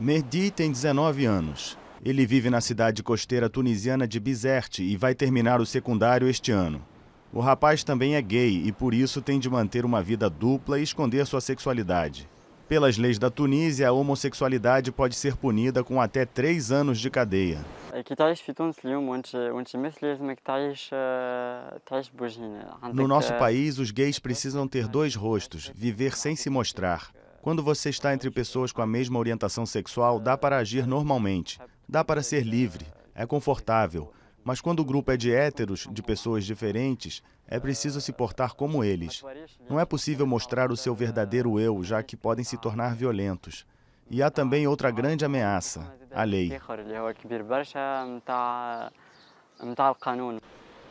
Merdi tem 19 anos. Ele vive na cidade costeira tunisiana de Bizerte e vai terminar o secundário este ano. O rapaz também é gay e por isso tem de manter uma vida dupla e esconder sua sexualidade. Pelas leis da Tunísia, a homossexualidade pode ser punida com até três anos de cadeia. No é nosso é país, os gays precisam ter dois rostos, viver sem se mostrar. Quando você está entre pessoas com a mesma orientação sexual, dá para agir normalmente, dá para ser livre, é confortável. Mas quando o grupo é de héteros, de pessoas diferentes, é preciso se portar como eles. Não é possível mostrar o seu verdadeiro eu, já que podem se tornar violentos. E há também outra grande ameaça: a lei.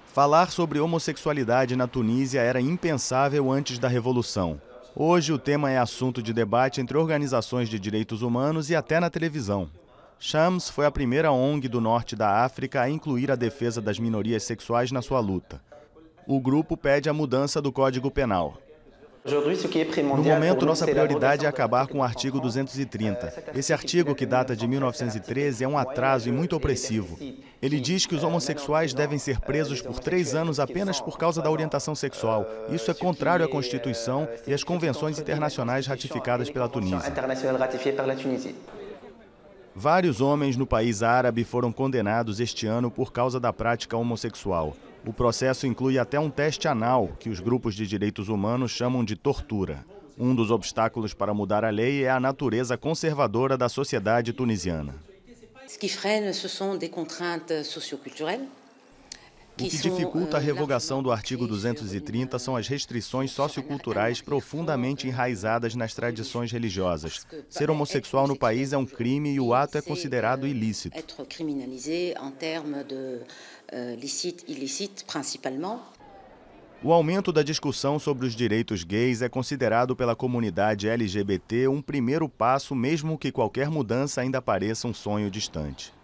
Falar sobre homossexualidade na Tunísia era impensável antes da Revolução. Hoje, o tema é assunto de debate entre organizações de direitos humanos e até na televisão. Shams foi a primeira ONG do norte da África a incluir a defesa das minorias sexuais na sua luta. O grupo pede a mudança do Código Penal. É no momento, nossa prioridade é acabar com o artigo 230. Esse artigo, que data de 1913, é um é atraso e muito é opressivo. Ele diz que os homossexuais devem ser presos então, por três anos apenas por causa da orientação sexual. Ah, isso é contrário à Constituição e às convenções internacionais ratificadas pela Tunísia. Vários homens no país árabe foram condenados este ano por causa da prática homossexual. O processo inclui até um teste anal, que os grupos de direitos humanos chamam de tortura. Um dos obstáculos para mudar a lei é a natureza conservadora da sociedade tunisiana. O que freine, são sont contraintes que, o que dificulta a eh, revogação do artigo 230 são as restrições socioculturais profundamente enraizadas nas tradições religiosas. Ser homossexual no país é um crime e o ato é considerado ilícito. Eh, eh, o aumento da discussão sobre os direitos gays é considerado pela comunidade LGBT um primeiro passo, mesmo que qualquer mudança ainda pareça um sonho distante.